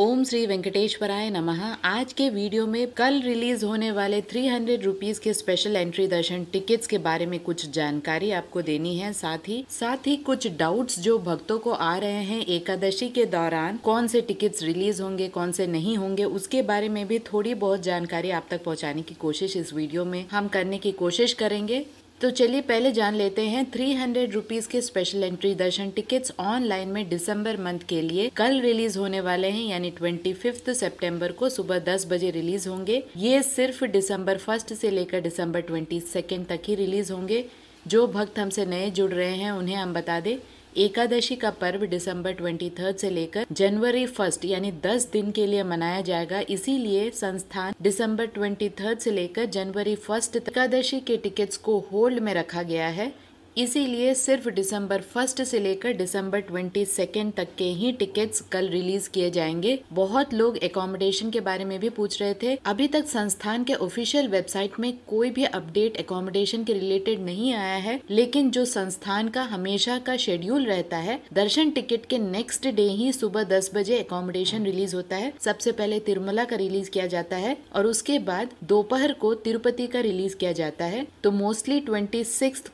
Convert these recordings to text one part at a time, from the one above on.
ओम श्री वेंकटेश्वराय नमः आज के वीडियो में कल रिलीज होने वाले थ्री हंड्रेड रुपीज के स्पेशल एंट्री दर्शन टिकट्स के बारे में कुछ जानकारी आपको देनी है साथ ही साथ ही कुछ डाउट्स जो भक्तों को आ रहे हैं एकादशी के दौरान कौन से टिकट्स रिलीज होंगे कौन से नहीं होंगे उसके बारे में भी थोड़ी बहुत जानकारी आप तक पहुँचाने की कोशिश इस वीडियो में हम करने की कोशिश करेंगे तो चलिए पहले जान लेते हैं थ्री हंड्रेड रुपीज़ के special entry darshan tickets online में दिसंबर मंथ के लिए कल रिलीज होने वाले हैं यानी ट्वेंटी फिफ्थ सेप्टेम्बर को सुबह दस बजे रिलीज होंगे ये सिर्फ दिसंबर फर्स्ट से लेकर दिसंबर ट्वेंटी सेकेंड तक ही रिलीज होंगे जो भक्त हमसे नए जुड़ रहे हैं उन्हें हम बता दें एकादशी का पर्व दिसंबर थर्ड से लेकर जनवरी फर्स्ट यानी 10 दिन के लिए मनाया जाएगा इसीलिए संस्थान दिसंबर थर्ड से लेकर जनवरी फर्स्ट एकादशी के टिकट्स को होल्ड में रखा गया है इसीलिए सिर्फ दिसंबर फर्स्ट से लेकर दिसंबर ट्वेंटी सेकेंड तक के ही टिकट्स कल रिलीज किए जाएंगे बहुत लोग एकोमोडेशन के बारे में भी पूछ रहे थे अभी तक संस्थान के ऑफिशियल वेबसाइट में कोई भी अपडेट एकोमोडेशन के रिलेटेड नहीं आया है लेकिन जो संस्थान का हमेशा का शेड्यूल रहता है दर्शन टिकट के नेक्स्ट डे ही सुबह दस बजे एकोमोडेशन रिलीज होता है सबसे पहले तिरुमला का रिलीज किया जाता है और उसके बाद दोपहर को तिरुपति का रिलीज किया जाता है तो मोस्टली ट्वेंटी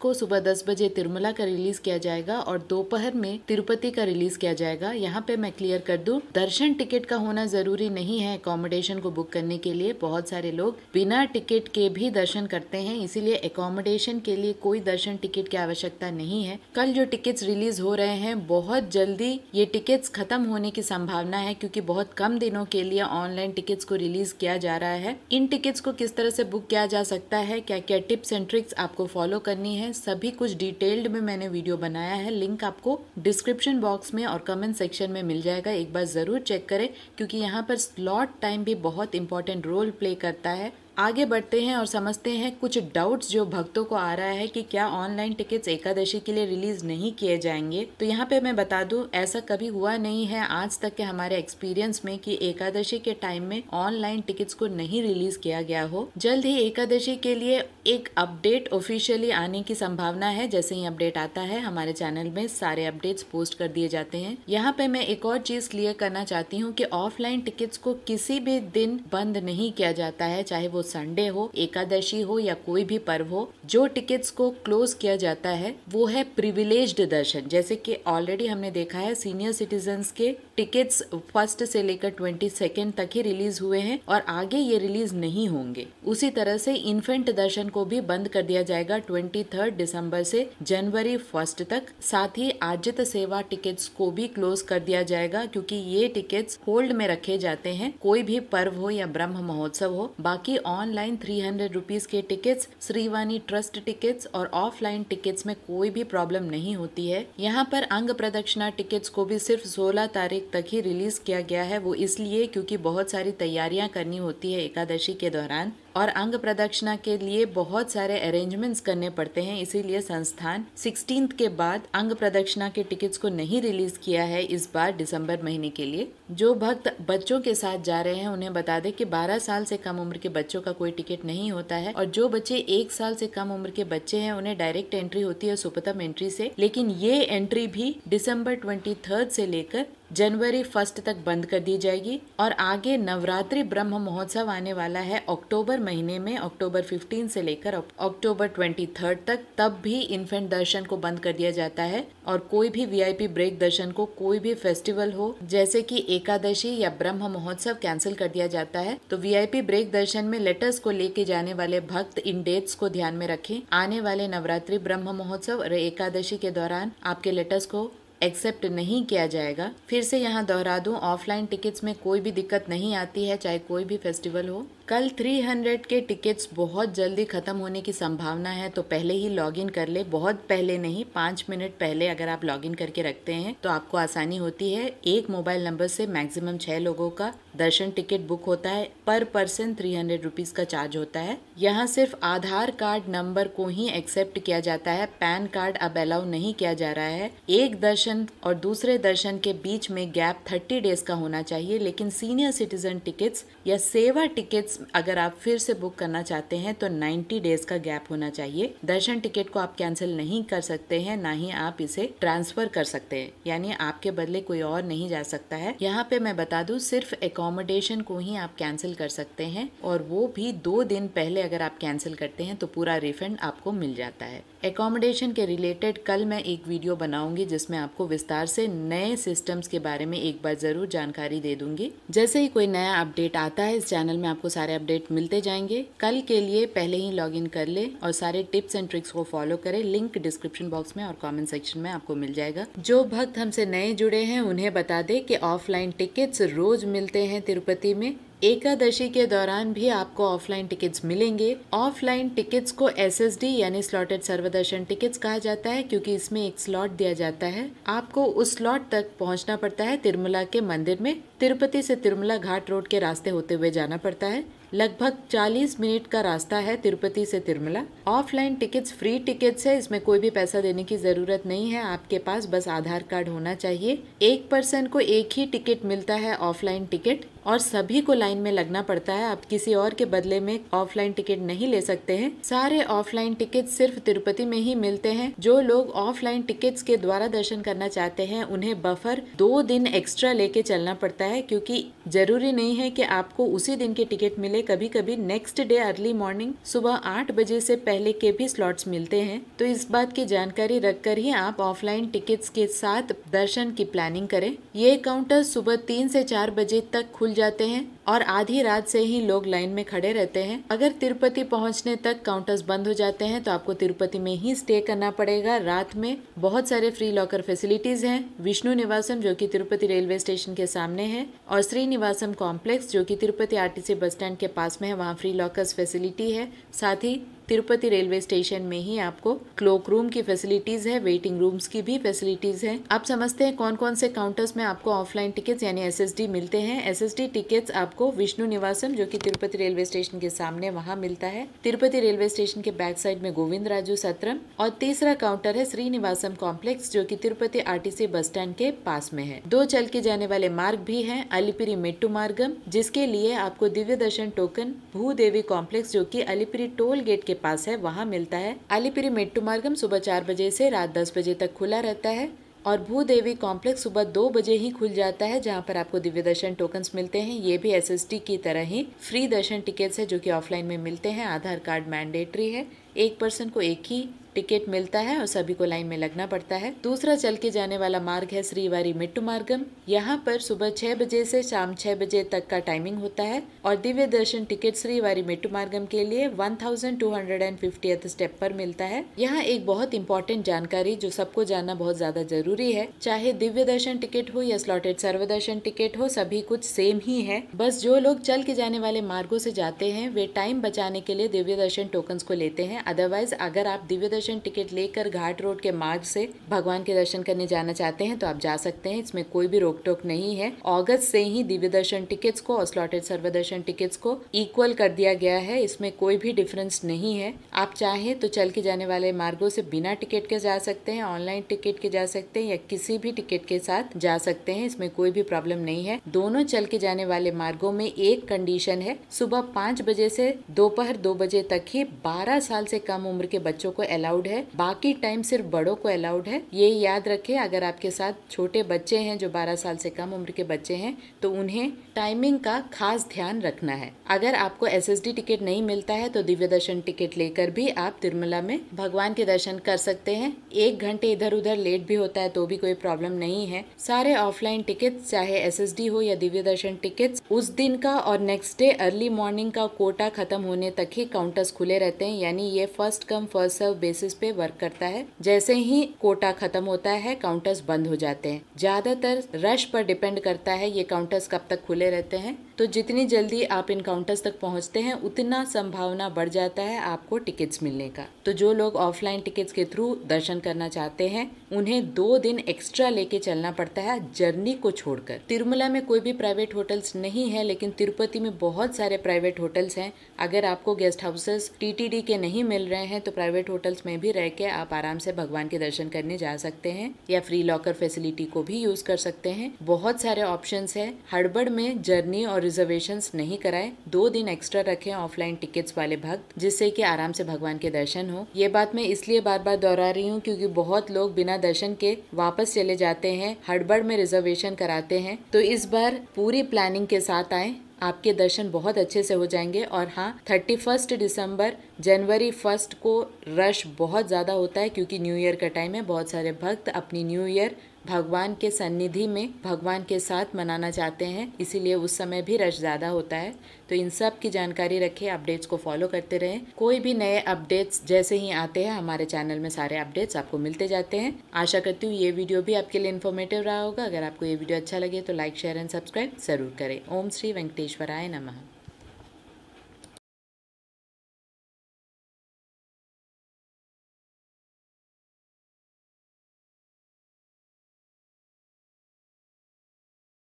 को सुबह दस बजे बजे तिरुमला का रिलीज किया जाएगा और दोपहर में तिरुपति का रिलीज किया जाएगा यहाँ पे मैं क्लियर कर दू दर्शन टिकट का होना जरूरी नहीं है अकोमोडेशन को बुक करने के लिए बहुत सारे लोग बिना टिकट के भी दर्शन करते हैं इसीलिए अकोमोडेशन के लिए कोई दर्शन टिकट की आवश्यकता नहीं है कल जो टिकट रिलीज हो रहे हैं बहुत जल्दी ये टिकट्स खत्म होने की संभावना है क्योंकि बहुत कम दिनों के लिए ऑनलाइन टिकट्स को रिलीज किया जा रहा है इन टिकट्स को किस तरह से बुक किया जा सकता है क्या क्या टिप्स एंड ट्रिक्स आपको फॉलो करनी है सभी कुछ डिटेल्ड में मैंने वीडियो बनाया है लिंक आपको डिस्क्रिप्शन बॉक्स में और कमेंट सेक्शन में मिल जाएगा एक बार ज़रूर चेक करें क्योंकि यहाँ पर स्लॉट टाइम भी बहुत इंपॉर्टेंट रोल प्ले करता है आगे बढ़ते हैं और समझते हैं कुछ डाउट्स जो भक्तों को आ रहा है कि क्या ऑनलाइन टिकट्स एकादशी के लिए रिलीज नहीं किए जाएंगे तो यहाँ पे मैं बता दूँ ऐसा कभी हुआ नहीं है आज तक के हमारे एक्सपीरियंस में कि एकादशी के टाइम में ऑनलाइन टिकट्स को नहीं रिलीज किया गया हो जल्द ही एकादशी के लिए एक अपडेट ऑफिशियली आने की संभावना है जैसे ही अपडेट आता है हमारे चैनल में सारे अपडेट्स पोस्ट कर दिए जाते हैं यहाँ पे मैं एक और चीज क्लियर करना चाहती हूँ की ऑफलाइन टिकट्स को किसी भी दिन बंद नहीं किया जाता है चाहे वो संडे हो एकादशी हो या कोई भी पर्व हो जो टिकट्स को क्लोज किया जाता है वो है प्रिविलेज दर्शन जैसे कि ऑलरेडी हमने देखा है सीनियर सिटीजन के टिकट्स फर्स्ट से लेकर ट्वेंटी सेकेंड तक ही रिलीज हुए हैं और आगे ये रिलीज नहीं होंगे उसी तरह से इन्फेंट दर्शन को भी बंद कर दिया जाएगा ट्वेंटी थर्ड दिसंबर से जनवरी फर्स्ट तक साथ ही आजित सेवा टिकट्स को भी क्लोज कर दिया जाएगा क्योंकि ये टिकट्स होल्ड में रखे जाते हैं कोई भी पर्व हो या ब्रह्म महोत्सव हो बाकी ऑनलाइन थ्री हंड्रेड रुपीज़ के टिकट्स श्रीवानी ट्रस्ट टिकट्स और ऑफलाइन टिकट्स में कोई भी प्रॉब्लम नहीं होती है यहाँ पर अंग प्रदक्षिणा टिकट्स को भी सिर्फ सोलह तारीख तक ही रिलीज किया गया है वो इसलिए क्योंकि बहुत सारी तैयारियां करनी होती है एकादशी के दौरान और अंग प्रदक्षिणा के लिए बहुत सारे अरेंजमेंट्स करने पड़ते हैं इसीलिए संस्थान सिक्सटीन के बाद अंग प्रदक्षिणा के टिकट्स को नहीं रिलीज किया है इस बार दिसंबर महीने के लिए जो भक्त बच्चों के साथ जा रहे हैं उन्हें बता दें कि 12 साल से कम उम्र के बच्चों का कोई टिकट नहीं होता है और जो बच्चे एक साल से कम उम्र के बच्चे हैं उन्हें डायरेक्ट एंट्री होती है सुपतम एंट्री से लेकिन ये एंट्री भी दिसंबर ट्वेंटी से लेकर जनवरी फर्स्ट तक बंद कर दी जाएगी और आगे नवरात्रि ब्रह्म महोत्सव आने वाला है अक्टूबर महीने में अक्टूबर 15 से लेकर अक्टूबर 23 तक तब भी इन्फेंट दर्शन को बंद कर दिया जाता है और कोई भी वीआईपी ब्रेक दर्शन को कोई भी फेस्टिवल हो जैसे कि एकादशी या ब्रह्म महोत्सव कैंसिल कर दिया जाता है तो वीआईपी ब्रेक दर्शन में लेटर्स को लेके जाने वाले भक्त इन डेट्स को ध्यान में रखें आने वाले नवरात्रि ब्रह्म महोत्सव और एकादशी के दौरान आपके लेटर्स को एक्सेप्ट नहीं किया जाएगा फिर से यहाँ दोहरा दूँ ऑफलाइन टिकट्स में कोई भी दिक्कत नहीं आती है चाहे कोई भी फेस्टिवल हो कल 300 के टिकट्स बहुत जल्दी ख़त्म होने की संभावना है तो पहले ही लॉगिन कर ले बहुत पहले नहीं पाँच मिनट पहले अगर आप लॉगिन करके रखते हैं तो आपको आसानी होती है एक मोबाइल नंबर से मैक्सिमम छः लोगों का दर्शन टिकट बुक होता है पर पर्सन थ्री हंड्रेड रुपीज़ का चार्ज होता है यहाँ सिर्फ आधार कार्ड नंबर को ही एक्सेप्ट किया जाता है पैन कार्ड अब अलाउ नहीं किया जा रहा है एक दर्शन और दूसरे दर्शन के बीच में गैप थर्टी डेज का होना चाहिए लेकिन सीनियर सिटीजन टिकट्स या सेवा टिकट्स टिकट्स अगर आप फिर से बुक करना चाहते हैं तो 90 डेज का गैप होना चाहिए दर्शन टिकट को आप कैंसिल नहीं कर सकते हैं ना ही आप इसे ट्रांसफर कर सकते हैं यानी आपके बदले कोई और नहीं जा सकता है यहाँ पे मैं बता दू सिर्फ एकोमोडेशन को ही आप कैंसिल कर सकते हैं और वो भी दो दिन पहले अगर आप कैंसिल करते हैं तो पूरा रिफंड आपको मिल जाता है एकोमोडेशन के रिलेटेड कल मैं एक वीडियो बनाऊंगी जिसमें आपको विस्तार से नए सिस्टम्स के बारे में एक बार जरूर जानकारी दे दूंगी जैसे ही कोई नया अपडेट आता है इस चैनल में आपको सारी सारे अपडेट मिलते जाएंगे कल के लिए पहले ही लॉग इन कर ले और सारे टिप्स एंड ट्रिक्स को फॉलो करें लिंक डिस्क्रिप्शन बॉक्स में और कमेंट सेक्शन में आपको मिल जाएगा जो भक्त हमसे नए जुड़े हैं उन्हें बता दे कि ऑफलाइन टिकट्स रोज मिलते हैं तिरुपति में एकादशी के दौरान भी आपको ऑफलाइन टिकट्स मिलेंगे ऑफलाइन टिकट्स को एसएसडी यानी स्लॉटेड सर्वदर्शन टिकट्स कहा जाता है क्योंकि इसमें एक स्लॉट दिया जाता है आपको उस स्लॉट तक पहुंचना पड़ता है तिरुमला के मंदिर में तिरुपति से तिरुमला घाट रोड के रास्ते होते हुए जाना पड़ता है लगभग 40 मिनट का रास्ता है तिरुपति से Tirumala offline tickets free tickets है इसमें कोई भी पैसा देने की ज़रूरत नहीं है आपके पास बस आधार कार्ड होना चाहिए एक पर्सन को एक ही टिकट मिलता है ऑफलाइन टिकट और सभी को लाइन में लगना पड़ता है आप किसी और के बदले में ऑफलाइन टिकट नहीं ले सकते हैं सारे ऑफलाइन टिकट सिर्फ तिरुपति में ही मिलते हैं जो लोग ऑफलाइन टिकट्स के द्वारा दर्शन करना चाहते हैं उन्हें बफर दो दिन एक्स्ट्रा लेके चलना पड़ता है है क्योंकि जरूरी नहीं है कि आपको उसी दिन के टिकट मिले कभी कभी नेक्स्ट डे अर्ली मॉर्निंग सुबह आठ बजे से पहले के भी स्लॉट्स मिलते हैं तो इस बात की जानकारी रखकर ही आप ऑफलाइन टिकट्स के साथ दर्शन की प्लानिंग करें ये काउंटर सुबह तीन से चार बजे तक खुल जाते हैं और आधी रात से ही लोग लाइन में खड़े रहते हैं अगर तिरुपति पहुंचने तक काउंटर्स बंद हो जाते हैं तो आपको तिरुपति में ही स्टे करना पड़ेगा रात में बहुत सारे फ्री लॉकर फैसिलिटीज हैं विष्णु निवासम जो कि तिरुपति रेलवे स्टेशन के सामने है और श्री निवासम कॉम्प्लेक्स जो कि तिरुपति आरटीसी बस स्टैंड के पास में है वहाँ फ्री लॉकर्स फैसिलिटी है साथ ही तिरुपति रेलवे स्टेशन में ही आपको क्लोक रूम की फैसिलिटीज है वेटिंग रूम्स की भी फैसिलिटीज है आप समझते हैं कौन कौन से काउंटर्स में आपको ऑफलाइन टिकट्स यानी एस मिलते हैं एस एस आपको विष्णु निवासम जो की तिरुपति रेलवे स्टेशन के सामने वहाँ मिलता है तिरुपति रेलवे स्टेशन के बैक साइड में गोविंद राजू सत्रम और तीसरा काउंटर है श्रीनिवासम कॉम्प्लेक्स जो की तिरुपति आर बस स्टैंड के पास में है दो चल के जाने वाले मार्ग भी है अलीपिरी मेट्टू मार्गम जिसके लिए आपको दिव्य दर्शन टोकन भू देवी कॉम्प्लेक्स जो की अलीपिरी टोल गेट के के पास है वहाँ मिलता है अलीपुरी मेट्टू मार्गम सुबह चार बजे से रात दस बजे तक खुला रहता है और भूदेवी कॉम्प्लेक्स सुबह दो बजे ही खुल जाता है जहाँ पर आपको दिव्य दर्शन टोकन मिलते हैं ये भी एस की तरह ही फ्री दर्शन टिकट्स है जो कि ऑफलाइन में मिलते हैं आधार कार्ड मैंडेटरी है एक पर्सन को एक ही टिकट मिलता है और सभी को लाइन में लगना पड़ता है दूसरा चल के जाने वाला मार्ग है श्रीवारी मिट्टू मार्गम यहाँ पर सुबह छह बजे से शाम छह बजे तक का टाइमिंग होता है और दिव्य दर्शन टिकट श्रीवारी मिट्टू मार्गम के लिए one thousand two hundred and fifty step पर मिलता है यहाँ एक बहुत इंपॉर्टेंट जानकारी जो सबको जानना बहुत ज्यादा जरूरी है चाहे दिव्य दर्शन टिकट हो या स्लॉटेड सर्वदर्शन टिकट हो सभी कुछ सेम ही है बस जो लोग चल के जाने वाले मार्गो से जाते हैं वे टाइम बचाने के लिए दिव्य दर्शन टोकन को लेते हैं अदरवाइज अगर आप दिव्य दर्शन रिजर्वेशन टिकट लेकर घाट रोड के मार्ग से भगवान के दर्शन करने जाना चाहते हैं तो आप जा सकते हैं इसमें कोई भी रोक टोक नहीं है अगस्त से ही दिव्य दर्शन टिकट्स को और स्लॉटेड सर्व दर्शन टिकट्स को इक्वल कर दिया गया है इसमें कोई भी डिफरेंस नहीं है आप चाहें तो चल के जाने वाले मार्गो से बिना टिकट के जा सकते हैं ऑनलाइन टिकट के जा सकते हैं या किसी भी टिकट के साथ जा सकते हैं इसमें कोई भी प्रॉब्लम नहीं है दोनों चल के जाने वाले मार्गो में एक कंडीशन है सुबह पांच बजे से दोपहर दो बजे तक ही बारह साल से कम उम्र के बच्चों को अलाउ अलाउड है बाकी टाइम सिर्फ बड़ों को अलाउड है ये याद रखें अगर आपके साथ छोटे बच्चे हैं जो 12 साल से कम उम्र के बच्चे हैं तो उन्हें टाइमिंग का खास ध्यान रखना है अगर आपको एस टिकट नहीं मिलता है तो दिव्य दर्शन टिकट लेकर भी आप तिरुमला में भगवान के दर्शन कर सकते हैं एक घंटे इधर उधर लेट भी होता है तो भी कोई प्रॉब्लम नहीं है सारे ऑफलाइन टिकट चाहे एस हो या दिव्य दर्शन टिकट उस दिन का और नेक्स्ट डे अर्ली मॉर्निंग का कोटा खत्म होने तक ही काउंटर्स खुले रहते हैं यानी ये first come first serve basis basis पे वर्क करता है जैसे ही कोटा खत्म होता है काउंटर्स बंद हो जाते हैं ज़्यादातर रश पर डिपेंड करता है ये काउंटर्स कब तक खुले रहते हैं तो जितनी जल्दी आप इन काउंटर्स तक पहुंचते हैं उतना संभावना बढ़ जाता है आपको टिकट्स मिलने का तो जो लोग ऑफलाइन टिकट्स के थ्रू दर्शन करना चाहते हैं उन्हें दो दिन एक्स्ट्रा लेके चलना पड़ता है जर्नी को छोड़कर तिरुमला में कोई भी प्राइवेट होटल्स नहीं है लेकिन तिरुपति में बहुत सारे प्राइवेट होटल्स हैं अगर आपको गेस्ट हाउसेस टी के नहीं मिल रहे हैं तो प्राइवेट होटल्स में भी रह के आप आराम से भगवान के दर्शन करने जा सकते हैं या फ्री लॉकर फैसिलिटी को भी यूज कर सकते हैं बहुत सारे ऑप्शन है हड़बड़ में जर्नी और रिजर्वेशन नहीं कराए दो दिन एक्स्ट्रा रखे ऑफलाइन टिकट वाले भक्त जिससे की आराम से भगवान के दर्शन हो ये बात मैं इसलिए बार बार दोहरा रही हूँ क्योंकि बहुत लोग बिना दर्शन के वापस चले जाते हैं हड़बड़ में रिजर्वेशन कराते हैं तो इस बार पूरी प्लानिंग के साथ आए आपके दर्शन बहुत अच्छे से हो जाएंगे और हाँ थर्टी फर्स्ट दिसंबर जनवरी फर्स्ट को रश बहुत ज़्यादा होता है क्योंकि न्यू ईयर का टाइम है बहुत सारे भक्त अपनी न्यू ईयर भगवान के सन्निधि में भगवान के साथ मनाना चाहते हैं इसीलिए उस समय भी रश ज़्यादा होता है तो इन सब की जानकारी रखें अपडेट्स को फॉलो करते रहें कोई भी नए अपडेट्स जैसे ही आते हैं हमारे चैनल में सारे अपडेट्स आपको मिलते जाते हैं आशा करती हूँ ये वीडियो भी आपके लिए इन्फॉर्मेटिव रहा होगा अगर आपको ये वीडियो अच्छा लगे तो लाइक शेयर एंड सब्सक्राइब ज़रूर करें ओम श्री वेंकटेश्वराय नमः